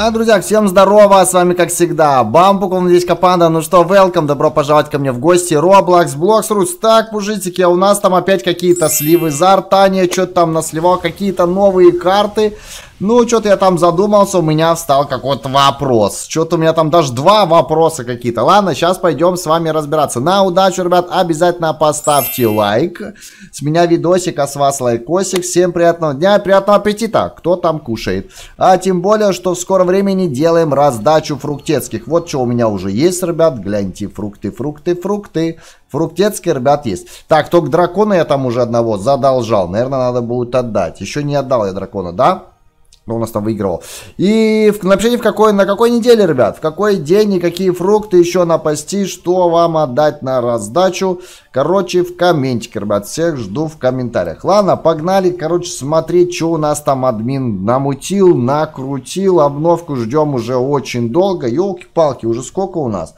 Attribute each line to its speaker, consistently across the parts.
Speaker 1: Да, друзья, всем здорово, с вами как всегда Бамбук, он здесь Капанда, ну что, welcome, добро пожаловать ко мне в гости, Roblox, Блокс, Рус, так, пужитики, а у нас там опять какие-то сливы за Артания, что-то там насливал, какие-то новые карты, ну, что-то я там задумался, у меня встал какой-то вопрос. Что-то у меня там даже два вопроса какие-то. Ладно, сейчас пойдем с вами разбираться. На удачу, ребят, обязательно поставьте лайк. С меня видосик, а с вас лайкосик. Всем приятного дня, приятного аппетита, кто там кушает. А тем более, что в скором времени делаем раздачу фруктецких. Вот что у меня уже есть, ребят, гляньте, фрукты, фрукты, фрукты. Фруктецкий, ребят, есть. Так, только дракона я там уже одного задолжал. Наверное, надо будет отдать. Еще не отдал я дракона, да? но ну, у нас там выигрывал. И в, напишите, в какой, на какой неделе, ребят, в какой день и какие фрукты еще напасти, что вам отдать на раздачу. Короче, в комментике, ребят, всех жду в комментариях. Ладно, погнали, короче, смотреть, что у нас там админ намутил, накрутил. Обновку ждем уже очень долго. Елки-палки, уже сколько у нас?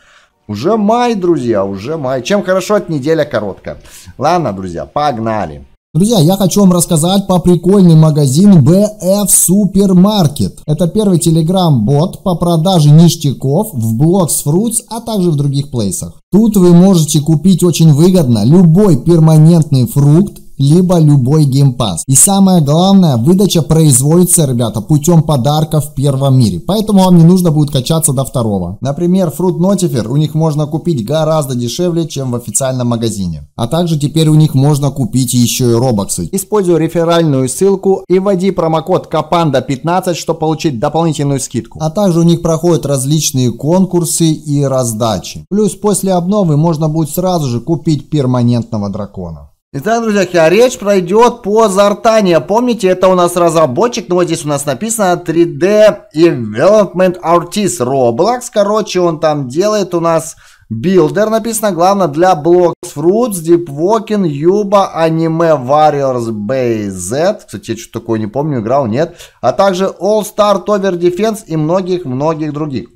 Speaker 1: Уже май, друзья, уже май. Чем хорошо эта неделя короткая. Ладно, друзья, погнали. Друзья, я хочу вам рассказать по прикольный магазин BF Supermarket. Это первый телеграм-бот по продаже ништяков в Blocks Fruits, а также в других плейсах. Тут вы можете купить очень выгодно любой перманентный фрукт либо любой геймпас. И самое главное, выдача производится, ребята, путем подарка в первом мире. Поэтому вам не нужно будет качаться до второго. Например, Fruit Notifier у них можно купить гораздо дешевле, чем в официальном магазине. А также теперь у них можно купить еще и робоксы. Используй реферальную ссылку и вводи промокод КАПАНДА15, чтобы получить дополнительную скидку. А также у них проходят различные конкурсы и раздачи. Плюс после обновы можно будет сразу же купить перманентного дракона. Итак, друзья, а речь пройдет по Зартане. Помните, это у нас разработчик, но ну, вот здесь у нас написано 3D Development Artist Roblox. Короче, он там делает у нас билдер, написано, главное, для Blocks Fruits, Deep Walking, Yuba, Anime Warriors BZ. Кстати, я что-то такое не помню, играл, нет. А также All Star Tower Defense и многих-многих других.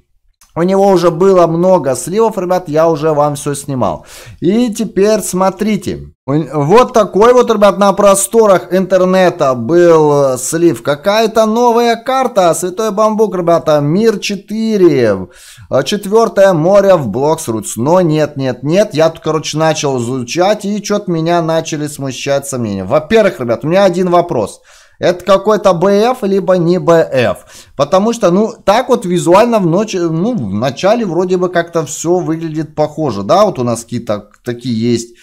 Speaker 1: У него уже было много сливов, ребят, я уже вам все снимал. И теперь смотрите. Вот такой вот, ребят, на просторах интернета был э, слив. Какая-то новая карта, Святой Бамбук, ребята, Мир 4, э, Четвертое море в Блокс Но нет, нет, нет, я тут, короче, начал изучать и что-то меня начали смущать сомнения. Во-первых, ребят, у меня один вопрос. Вопрос. Это какой-то БФ, либо не БФ. Потому что, ну, так вот визуально в ночи, ну, в начале вроде бы как-то все выглядит похоже. Да, вот у нас какие-то такие есть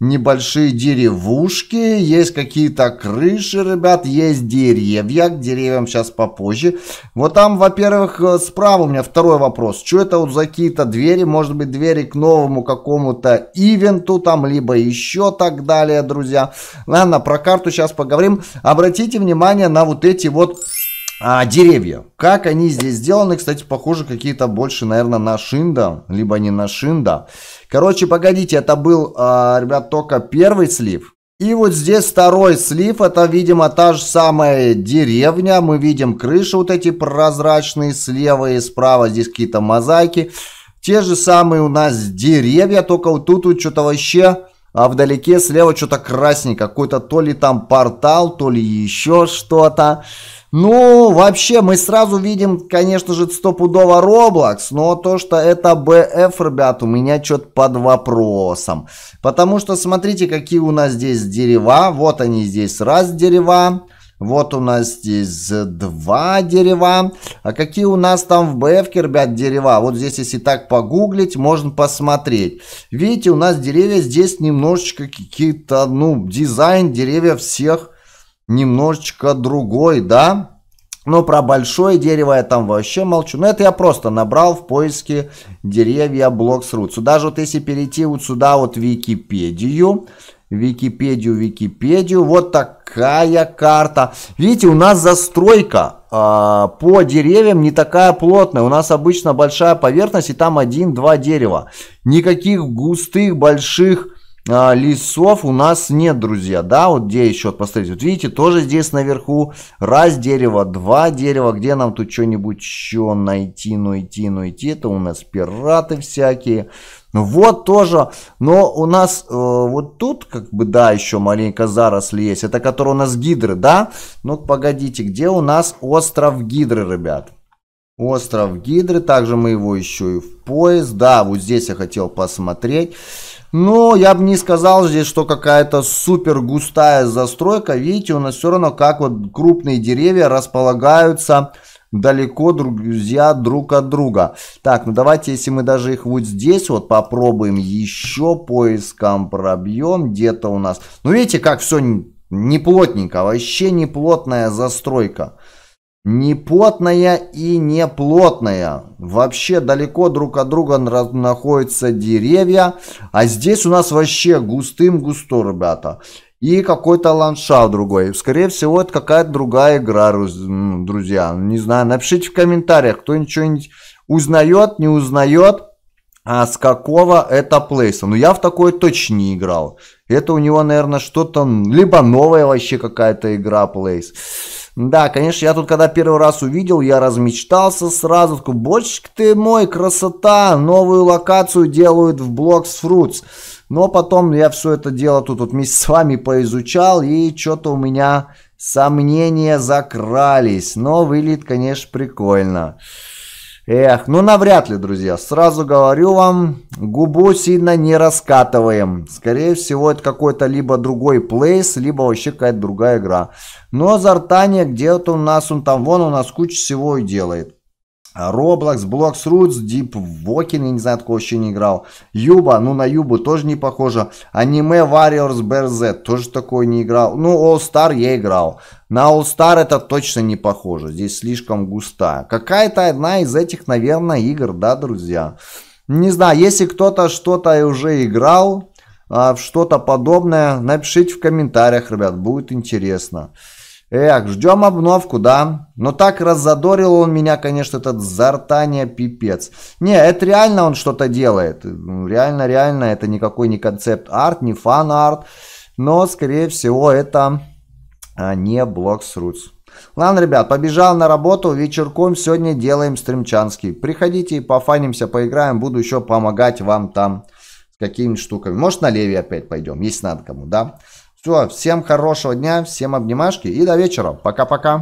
Speaker 1: небольшие деревушки, есть какие-то крыши, ребят, есть деревья, к деревьям сейчас попозже. Вот там, во-первых, э, справа у меня второй вопрос, что это вот за какие-то двери, может быть, двери к новому какому-то ивенту там, либо еще так далее, друзья. Ладно, про карту сейчас поговорим. Обратите внимание на вот эти вот а деревья. Как они здесь сделаны, кстати, похоже какие-то больше, наверное, на шинда, либо не на шинда. Короче, погодите, это был, а, ребят, только первый слив. И вот здесь второй слив, это, видимо, та же самая деревня. Мы видим крыши вот эти прозрачные слева и справа, здесь какие-то мозаики. Те же самые у нас деревья, только вот тут вот что-то вообще... А вдалеке слева что-то красненькое, какой-то то ли там портал, то ли еще что-то. Ну, вообще, мы сразу видим, конечно же, стопудово Roblox, но то, что это BF, ребят, у меня что-то под вопросом. Потому что смотрите, какие у нас здесь дерева. Вот они здесь раз дерева. Вот у нас здесь два дерева. А какие у нас там в БФ, ребят, дерева? Вот здесь, если так погуглить, можно посмотреть. Видите, у нас деревья здесь немножечко какие-то, ну, дизайн деревьев всех немножечко другой, да? Но про большое дерево я там вообще молчу. Но это я просто набрал в поиске деревья Блоксрут. Сюда же вот если перейти вот сюда вот в Википедию, Википедию, Википедию, вот такая карта. Видите, у нас застройка а, по деревьям не такая плотная. У нас обычно большая поверхность и там один-два дерева. Никаких густых, больших а, лесов у нас нет, друзья, да, вот где еще, посмотрите, вот видите, тоже здесь наверху, раз дерево, два дерева, где нам тут что-нибудь еще найти, найти, ну, найти. Ну, это у нас пираты всякие, вот тоже, но у нас э, вот тут, как бы, да, еще маленько заросли есть, это который у нас гидры, да, ну погодите, где у нас остров гидры, ребят? Остров Гидры, также мы его еще и в поезд, да, вот здесь я хотел посмотреть. Но я бы не сказал здесь, что какая-то супер густая застройка. Видите, у нас все равно как вот крупные деревья располагаются далеко, друзья, друг от друга. Так, ну давайте, если мы даже их вот здесь вот попробуем еще поиском пробьем, где-то у нас. Ну видите, как все неплотненько, вообще неплотная застройка. Непотная и не плотная. Вообще далеко друг от друга находятся деревья. А здесь у нас вообще густым густо, ребята. И какой-то ландшафт другой. Скорее всего, это какая-то другая игра, друзья. Не знаю, напишите в комментариях, кто ничего узнает, не узнает. А с какого это плейса? Ну, я в такое точно не играл. Это у него, наверное, что-то... Либо новая вообще какая-то игра плейс. Да, конечно, я тут когда первый раз увидел, я размечтался сразу. Такой, бочек ты мой, красота, новую локацию делают в Blocks Fruits. Но потом я все это дело тут вот вместе с вами поизучал, и что-то у меня сомнения закрались. Но выглядит, конечно, прикольно. Эх, ну навряд ли, друзья. Сразу говорю вам, губу сильно не раскатываем. Скорее всего, это какой-то либо другой плейс, либо вообще какая-то другая игра. Но Зартания где-то у нас, он там, вон у нас куча всего и делает. Roblox, Blox Roots, Deep Walking, я не знаю, такого вообще не играл. Юба, ну на Юбу тоже не похоже. Аниме Warriors BRZ, тоже такой не играл. Ну, All Star я играл. На All Star это точно не похоже, здесь слишком густая, Какая-то одна из этих, наверное, игр, да, друзья? Не знаю, если кто-то что-то уже играл, а, что-то подобное, напишите в комментариях, ребят, будет интересно. Эх, ждем обновку, да? Но так раззадорил он меня, конечно, этот зартания пипец. Не, это реально он что-то делает. Ну, реально, реально, это никакой не концепт-арт, не фан-арт. Но, скорее всего, это а, не Blocks Roots. Ладно, ребят, побежал на работу, вечерком сегодня делаем стримчанский. Приходите, и пофанимся, поиграем, буду еще помогать вам там с какими-нибудь штуками. Может, на леве опять пойдем, если надо кому, да? Все, всем хорошего дня, всем обнимашки и до вечера. Пока-пока.